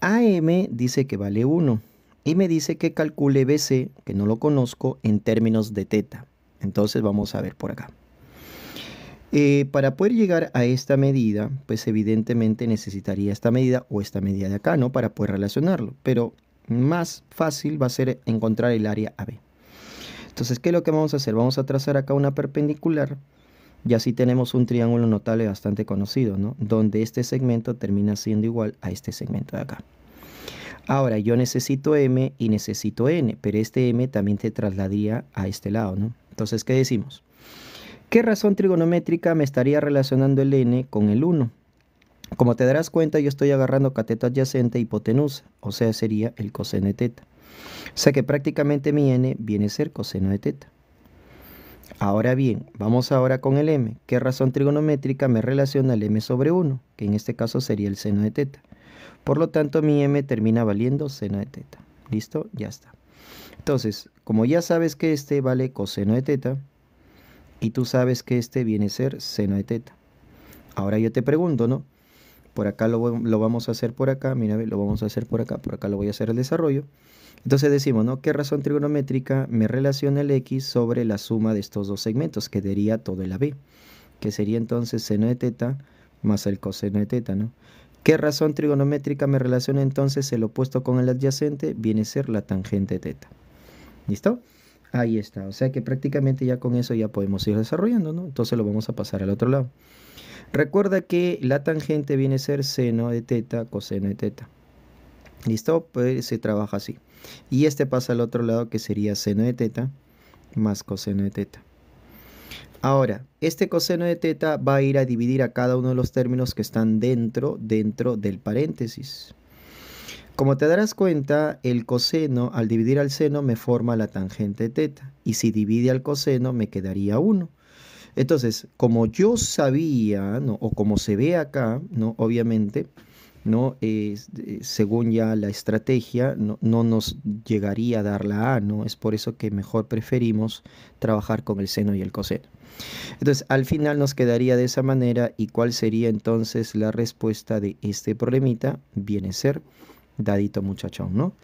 AM dice que vale 1 y me dice que calcule BC, que no lo conozco, en términos de teta. Entonces vamos a ver por acá. Eh, para poder llegar a esta medida, pues evidentemente necesitaría esta medida o esta medida de acá, ¿no? Para poder relacionarlo. Pero más fácil va a ser encontrar el área AB. Entonces, ¿qué es lo que vamos a hacer? Vamos a trazar acá una perpendicular y así tenemos un triángulo notable bastante conocido, ¿no? Donde este segmento termina siendo igual a este segmento de acá. Ahora, yo necesito m y necesito n, pero este m también te trasladaría a este lado, ¿no? Entonces, ¿qué decimos? ¿Qué razón trigonométrica me estaría relacionando el n con el 1? Como te darás cuenta, yo estoy agarrando cateto adyacente e hipotenusa, o sea, sería el coseno de teta. O sea que prácticamente mi n viene a ser coseno de teta. Ahora bien, vamos ahora con el m. ¿Qué razón trigonométrica me relaciona el m sobre 1? Que en este caso sería el seno de teta. Por lo tanto, mi m termina valiendo seno de teta. ¿Listo? Ya está. Entonces, como ya sabes que este vale coseno de teta, y tú sabes que este viene a ser seno de teta. Ahora yo te pregunto, ¿no? por acá lo, vamos a hacer por acá, mira, lo vamos a hacer por acá, por acá lo voy a hacer el desarrollo. Entonces decimos, ¿no? ¿Qué razón trigonométrica me relaciona el x sobre la suma de estos dos segmentos? Que daría todo el AB, que sería entonces seno de teta más el coseno de teta, ¿no? ¿Qué razón trigonométrica me relaciona entonces el opuesto con el adyacente? Viene a ser la tangente de teta. ¿Listo? Ahí está. O sea que prácticamente ya con eso ya podemos ir desarrollando, ¿no? Entonces lo vamos a pasar al otro lado. Recuerda que la tangente viene a ser seno de teta, coseno de teta. ¿Listo? Pues se trabaja así. Y este pasa al otro lado que sería seno de teta más coseno de teta. Ahora, este coseno de teta va a ir a dividir a cada uno de los términos que están dentro, dentro del paréntesis. Como te darás cuenta, el coseno al dividir al seno me forma la tangente de teta. Y si divide al coseno me quedaría 1. Entonces, como yo sabía, o como se ve acá, ¿no? obviamente, ¿no? Eh, según ya la estrategia, no, no, nos llegaría a dar la A, ¿no? Es por eso que mejor preferimos trabajar con el seno y el coseno. Entonces, al final nos quedaría de esa manera y cuál sería entonces la respuesta de este problemita, viene a ser dadito muchachón, ¿no?